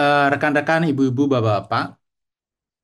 Eh, rekan-rekan, ibu-ibu, bapak-bapak,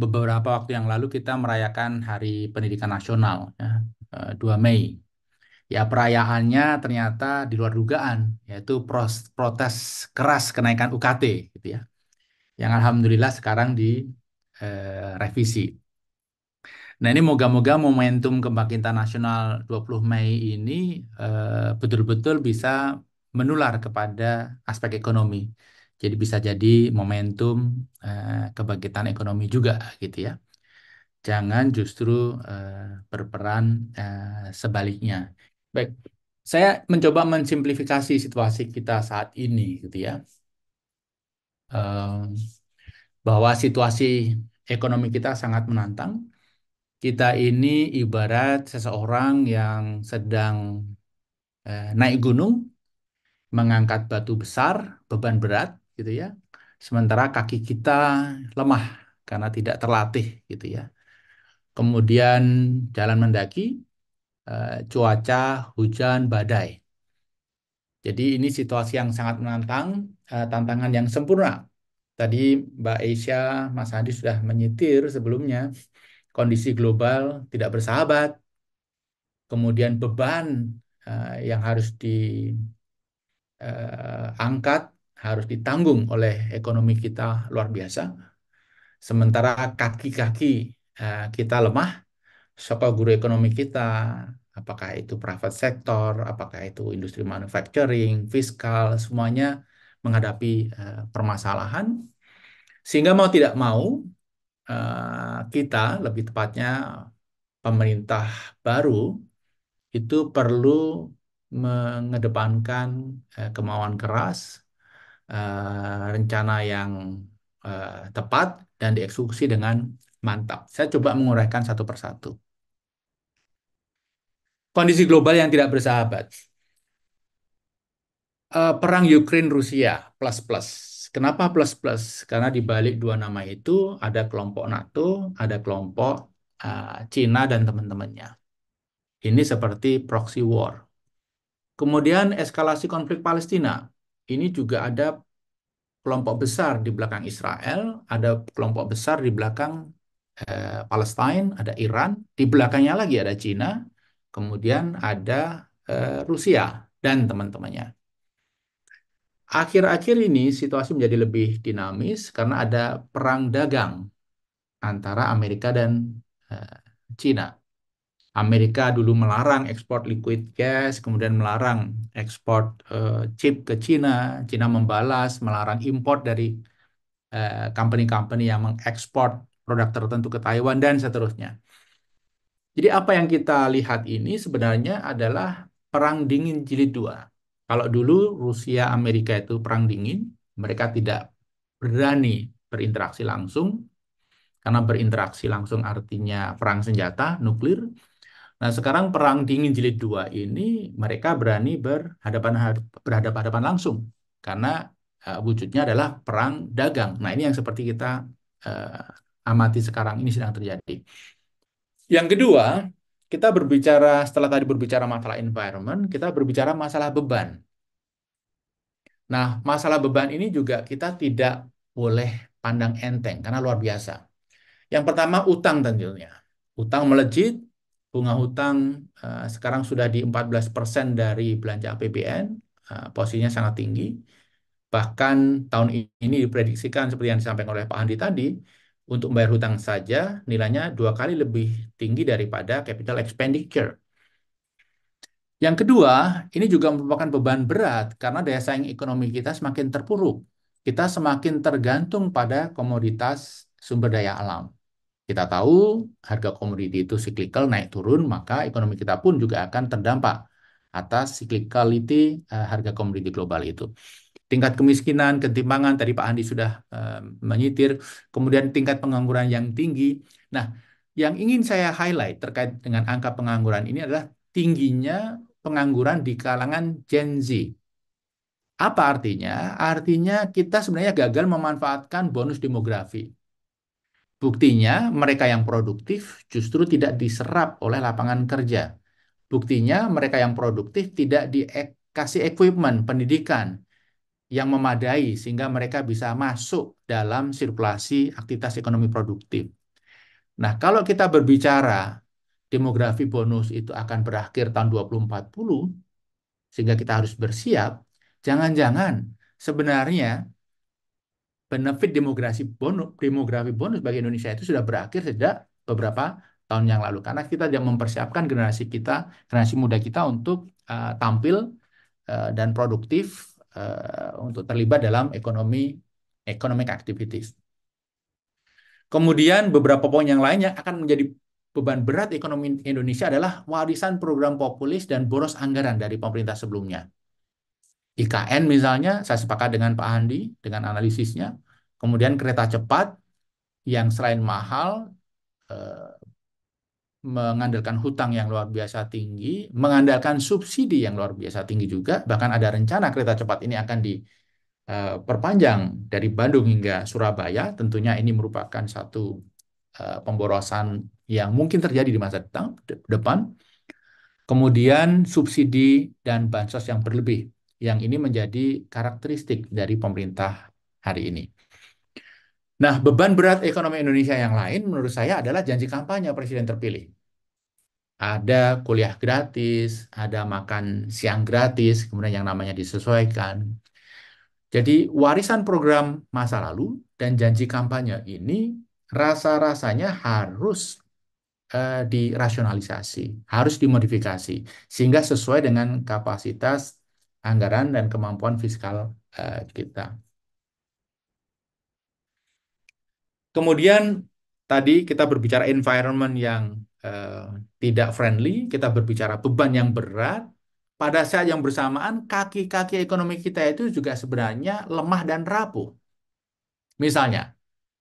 beberapa waktu yang lalu kita merayakan Hari Pendidikan Nasional, ya, uh, eh, 2 Mei. Ya, perayaannya ternyata di luar dugaan, yaitu protes keras kenaikan UKT, gitu ya. Yang alhamdulillah sekarang direvisi. Eh, uh, nah, ini moga-moga momentum kebangkitan nasional 20 Mei ini betul-betul bisa menular kepada aspek ekonomi jadi bisa jadi momentum eh, kebangkitan ekonomi juga gitu ya. Jangan justru eh, berperan eh, sebaliknya. Baik, saya mencoba mensimplifikasi situasi kita saat ini gitu ya. bahwa situasi ekonomi kita sangat menantang. Kita ini ibarat seseorang yang sedang eh, naik gunung, mengangkat batu besar, beban berat, gitu ya. Sementara kaki kita lemah karena tidak terlatih gitu ya. Kemudian jalan mendaki, eh, cuaca, hujan, badai. Jadi ini situasi yang sangat menantang, eh, tantangan yang sempurna. Tadi Mbak Aisyah, Mas Hadi sudah menyetir sebelumnya kondisi global tidak bersahabat, kemudian beban eh, yang harus diangkat harus ditanggung oleh ekonomi kita luar biasa. Sementara kaki-kaki eh, kita lemah, sokong guru ekonomi kita, apakah itu private sector, apakah itu industri manufacturing, fiskal, semuanya menghadapi eh, permasalahan. Sehingga mau tidak mau, eh, kita lebih tepatnya pemerintah baru itu perlu mengedepankan kemauan keras, uh, rencana yang uh, tepat dan dieksekusi dengan mantap. Saya coba menguraikan satu persatu. Kondisi global yang tidak bersahabat. Uh, perang Ukraina Rusia plus plus. Kenapa plus plus? Karena di balik dua nama itu ada kelompok NATO, ada kelompok uh, Cina dan teman-temannya. Ini seperti proxy war. Kemudian eskalasi konflik Palestina ini juga ada kelompok besar di belakang Israel, ada kelompok besar di belakang eh, Palestine, ada Iran, di belakangnya lagi ada Cina, kemudian ada eh, Rusia dan teman-temannya. Akhir-akhir ini situasi menjadi lebih dinamis karena ada perang dagang antara Amerika dan eh, Cina. Amerika dulu melarang ekspor liquid gas, kemudian melarang ekspor uh, chip ke Cina, Cina membalas, melarang import dari eh, company-company uh, yang mengekspor produk tertentu ke Taiwan dan seterusnya. Jadi apa yang kita lihat ini sebenarnya adalah perang dingin jilid dua. Kalau dulu Rusia Amerika itu perang dingin, mereka tidak berani berinteraksi langsung karena berinteraksi langsung artinya perang senjata nuklir Nah, sekarang perang dingin jilid 2 ini mereka berani berhadapan berhadapan-hadapan langsung karena uh, wujudnya adalah perang dagang. Nah, ini yang seperti kita uh, amati sekarang ini sedang terjadi. Yang kedua, kita berbicara setelah tadi berbicara masalah environment, kita berbicara masalah beban. Nah, masalah beban ini juga kita tidak boleh pandang enteng karena luar biasa. Yang pertama utang tentunya. Utang melejit, bunga hutang uh, sekarang sudah di 14% dari belanja APBN, uh, eh, posisinya sangat tinggi. Bahkan tahun ini diprediksikan seperti yang disampaikan oleh Pak Andi tadi, untuk membayar hutang saja nilainya dua kali lebih tinggi daripada capital expenditure. Yang kedua, ini juga merupakan beban berat karena daya saing ekonomi kita semakin terpuruk. Kita semakin tergantung pada komoditas sumber daya alam. Kita tahu harga komoditi itu cyclical naik turun, maka ekonomi kita pun juga akan terdampak atas cyclicality uh, eh, harga komoditi global itu. Tingkat kemiskinan, ketimpangan tadi Pak Andi sudah uh, menyitir, kemudian tingkat pengangguran yang tinggi. Nah, yang ingin saya highlight terkait dengan angka pengangguran ini adalah tingginya pengangguran di kalangan Gen Z. Apa artinya? Artinya kita sebenarnya gagal memanfaatkan bonus demografi. Buktinya, mereka yang produktif justru tidak diserap oleh lapangan kerja. Buktinya, mereka yang produktif tidak dikasih e, equipment pendidikan yang memadai sehingga mereka bisa masuk dalam sirkulasi aktivitas ekonomi produktif. Nah, kalau kita berbicara demografi bonus itu akan berakhir tahun 2040, sehingga kita harus bersiap, jangan-jangan sebenarnya benefit demografi bonus demografi bonus bagi Indonesia itu sudah berakhir sejak beberapa tahun yang lalu karena kita tidak mempersiapkan generasi kita generasi muda kita untuk uh, tampil uh, dan produktif uh, untuk terlibat dalam ekonomi economic activities. Kemudian beberapa poin yang lainnya akan menjadi beban berat ekonomi Indonesia adalah warisan program populis dan boros anggaran dari pemerintah sebelumnya. IKN misalnya, saya sepakat dengan Pak Andi, dengan analisisnya. Kemudian kereta cepat yang selain mahal, eh, mengandalkan hutang yang luar biasa tinggi, mengandalkan subsidi yang luar biasa tinggi juga, bahkan ada rencana kereta cepat ini akan diperpanjang eh, dari Bandung hingga Surabaya. Tentunya ini merupakan satu eh, pemborosan yang mungkin terjadi di masa depan. Kemudian subsidi dan bansos yang berlebih yang ini menjadi karakteristik dari pemerintah hari ini. Nah, beban berat ekonomi Indonesia yang lain menurut saya adalah janji kampanye presiden terpilih. Ada kuliah gratis, ada makan siang gratis, kemudian yang namanya disesuaikan. Jadi warisan program masa lalu dan janji kampanye ini rasa-rasanya harus eh, dirasionalisasi, harus dimodifikasi sehingga sesuai dengan kapasitas anggaran dan kemampuan fiskal eh, kita. Kemudian tadi kita berbicara environment yang eh, tidak friendly, kita berbicara beban yang berat. Pada saat yang bersamaan, kaki-kaki ekonomi kita itu juga sebenarnya lemah dan rapuh. Misalnya,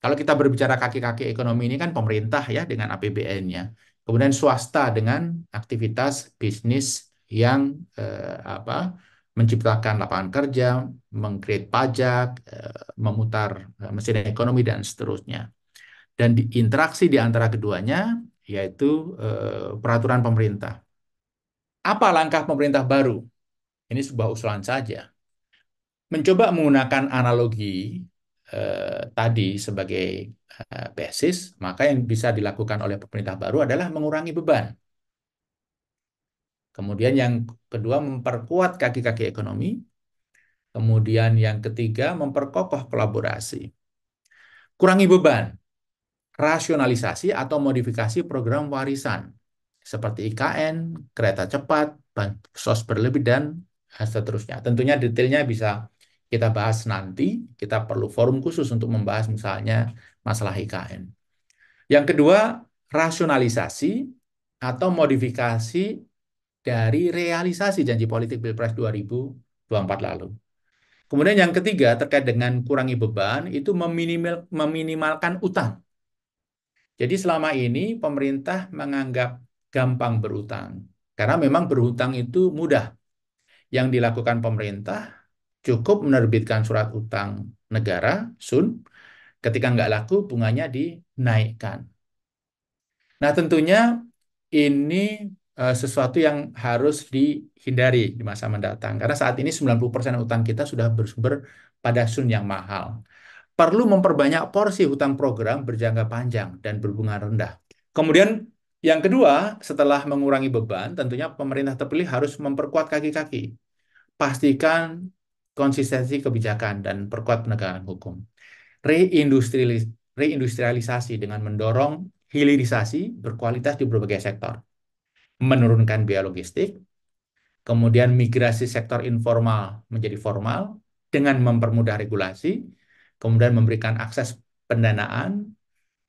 kalau kita berbicara kaki-kaki ekonomi ini kan pemerintah ya dengan APBN-nya, kemudian swasta dengan aktivitas bisnis yang eh, apa menciptakan lapangan kerja, mengcreate pajak, eh, memutar eh, mesin ekonomi dan seterusnya. Dan di interaksi di antara keduanya yaitu eh, peraturan pemerintah. Apa langkah pemerintah baru? Ini sebuah usulan saja. Mencoba menggunakan analogi eh, tadi sebagai eh, basis, maka yang bisa dilakukan oleh pemerintah baru adalah mengurangi beban Kemudian yang kedua memperkuat kaki-kaki ekonomi. Kemudian yang ketiga memperkokoh kolaborasi. Kurangi beban. Rasionalisasi atau modifikasi program warisan seperti IKN, kereta cepat, sos berlebih dan seterusnya. Tentunya detailnya bisa kita bahas nanti, kita perlu forum khusus untuk membahas misalnya masalah IKN. Yang kedua, rasionalisasi atau modifikasi dari realisasi janji politik Pilpres 2024 lalu. Kemudian yang ketiga terkait dengan kurangi beban itu meminimal, meminimalkan utang. Jadi selama ini pemerintah menganggap gampang berutang karena memang berhutang itu mudah. Yang dilakukan pemerintah cukup menerbitkan surat utang negara Sun ketika nggak laku bunganya dinaikkan. Nah tentunya ini Eh, sesuatu yang harus dihindari di masa mendatang. Karena saat ini 90% utang kita sudah bersumber pada sun yang mahal. Perlu memperbanyak porsi hutang program berjangka panjang dan berbunga rendah. Kemudian yang kedua, setelah mengurangi beban, tentunya pemerintah terpilih harus memperkuat kaki-kaki. Pastikan konsistensi kebijakan dan perkuat penegakan hukum. reindustrialisasi dengan mendorong hilirisasi berkualitas di berbagai sektor. Hmm. menurunkan biaya logistik, kemudian migrasi sektor informal menjadi formal dengan mempermudah regulasi, kemudian memberikan akses pendanaan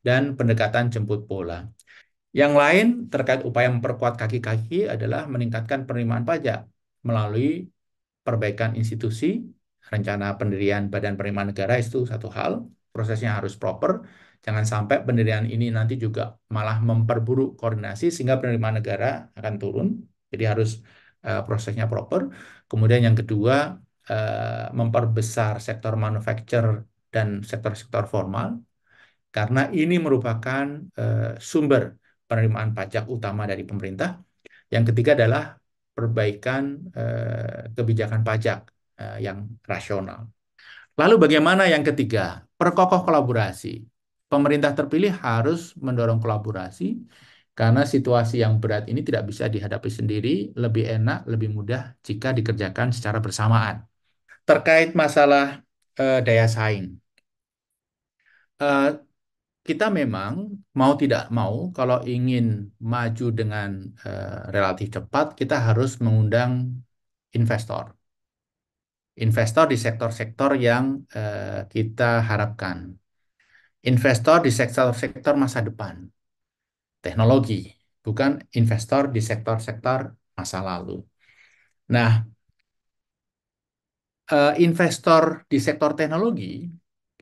dan pendekatan jemput bola. Yang lain terkait upaya memperkuat kaki-kaki adalah meningkatkan penerimaan pajak melalui perbaikan institusi, rencana pendirian Badan Penerimaan Negara itu satu hal, prosesnya harus proper, Jangan sampai pendirian ini nanti juga malah memperburuk koordinasi sehingga penerimaan negara akan turun. Jadi harus uh, prosesnya proper. Kemudian yang kedua, uh, memperbesar sektor manufacture dan sektor-sektor formal karena ini merupakan uh, sumber penerimaan pajak utama dari pemerintah. Yang ketiga adalah perbaikan uh, kebijakan pajak uh, yang rasional. Lalu bagaimana yang ketiga? Perkokoh kolaborasi pemerintah terpilih harus mendorong kolaborasi karena situasi yang berat ini tidak bisa dihadapi sendiri, lebih enak, lebih mudah jika dikerjakan secara bersamaan. Terkait masalah eh, daya saing, eh, kita memang mau tidak mau kalau ingin maju dengan eh, relatif cepat, kita harus mengundang investor. Investor di sektor-sektor yang eh, kita harapkan investor di sektor-sektor masa depan, teknologi, bukan investor di sektor-sektor masa lalu. Nah, eh, investor di sektor teknologi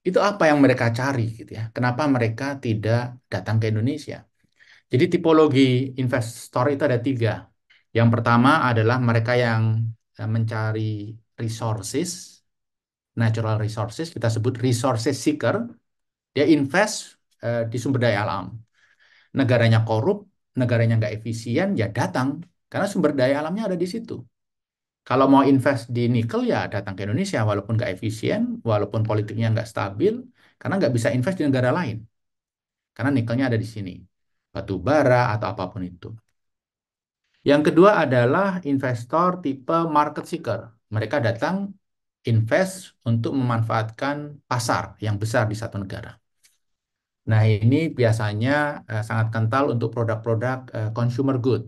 itu apa yang mereka cari gitu ya? Kenapa mereka tidak datang ke Indonesia? Jadi tipologi investor itu ada tiga. Yang pertama adalah mereka yang eh, mencari resources, natural resources, kita sebut resources seeker, dia invest uh, di sumber daya alam. Negaranya korup, negaranya nggak efisien, ya datang. Karena sumber daya alamnya ada di situ. Kalau mau invest di nikel, ya datang ke Indonesia. Walaupun nggak efisien, walaupun politiknya nggak stabil, karena nggak bisa invest di negara lain. Karena nikelnya ada di sini. Batu bara atau apapun itu. Yang kedua adalah investor tipe market seeker. Mereka datang invest untuk memanfaatkan pasar yang besar di satu negara. Nah, ini biasanya uh, sangat kental untuk produk-produk uh, consumer good.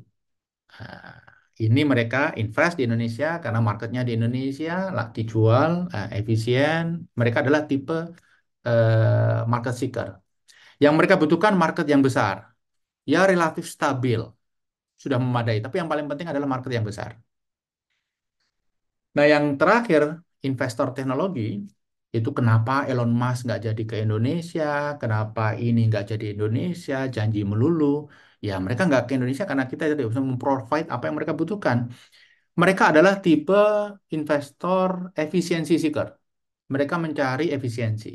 Uh, ini mereka invest di Indonesia karena marketnya di Indonesia lah dijual uh, efisien. Mereka adalah tipe uh, market seeker. Yang mereka butuhkan market yang besar, ya relatif stabil, sudah memadai. Tapi yang paling penting adalah market yang besar. Nah, yang terakhir investor teknologi itu kenapa Elon Musk nggak jadi ke Indonesia, kenapa ini nggak jadi Indonesia, janji melulu. Ya mereka nggak ke Indonesia karena kita tidak bisa memprovide apa yang mereka butuhkan. Mereka adalah tipe investor efisiensi seeker. Mereka mencari efisiensi.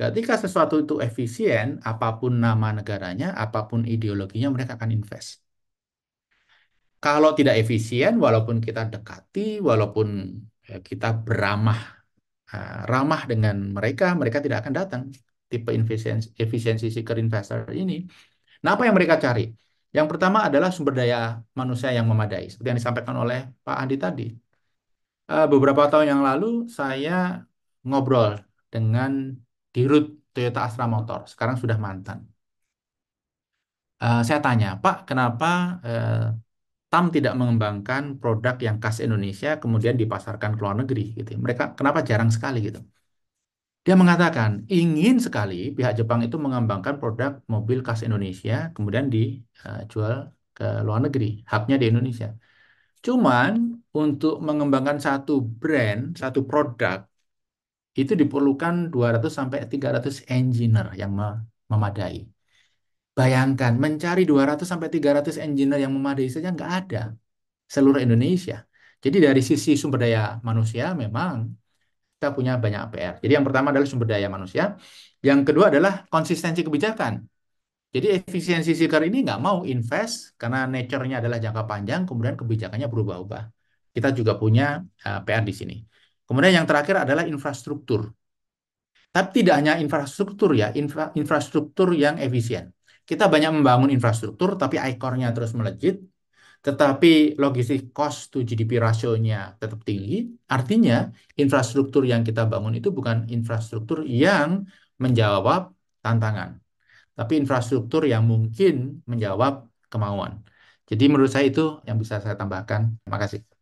Ketika sesuatu itu efisien, apapun nama negaranya, apapun ideologinya, mereka akan invest. Kalau tidak efisien, walaupun kita dekati, walaupun eh, kita beramah Ah, ramah dengan mereka, mereka tidak akan datang. Tipe efisiensi, efisiensi seeker investor ini. Nah, apa yang mereka cari? Yang pertama adalah sumber daya manusia yang memadai, seperti yang disampaikan oleh Pak Andi tadi. Ah, beberapa tahun yang lalu, saya ngobrol dengan dirut Toyota Astra Motor, sekarang sudah mantan. Ah, saya tanya, Pak, kenapa eh, TAM tidak mengembangkan produk yang khas Indonesia kemudian dipasarkan ke luar negeri gitu. Ya. Mereka kenapa jarang sekali gitu. Dia mengatakan ingin sekali pihak Jepang itu mengembangkan produk mobil khas Indonesia kemudian dijual eh, ke luar negeri, haknya di Indonesia. Cuman untuk mengembangkan satu brand, satu produk itu diperlukan 200 sampai 300 engineer yang memadai. Bayangkan mencari 200 sampai 300 engineer yang memadai saja nggak ada seluruh Indonesia. Jadi dari sisi sumber daya manusia memang kita punya banyak PR. Jadi yang pertama adalah sumber daya manusia, yang kedua adalah konsistensi kebijakan. Jadi efisiensi seeker ini nggak mau invest karena nature-nya adalah jangka panjang, kemudian kebijakannya berubah-ubah. Kita juga punya uh, eh, PR di sini. Kemudian yang terakhir adalah infrastruktur. Tapi tidak hanya infrastruktur ya, infra infrastruktur yang efisien. Kita banyak membangun infrastruktur, tapi ikornya terus melejit, tetapi logistik cost to GDP rasionya tetap tinggi. Artinya, infrastruktur yang kita bangun itu bukan infrastruktur yang menjawab tantangan, tapi infrastruktur yang mungkin menjawab kemauan. Jadi menurut saya itu yang bisa saya tambahkan. Terima kasih.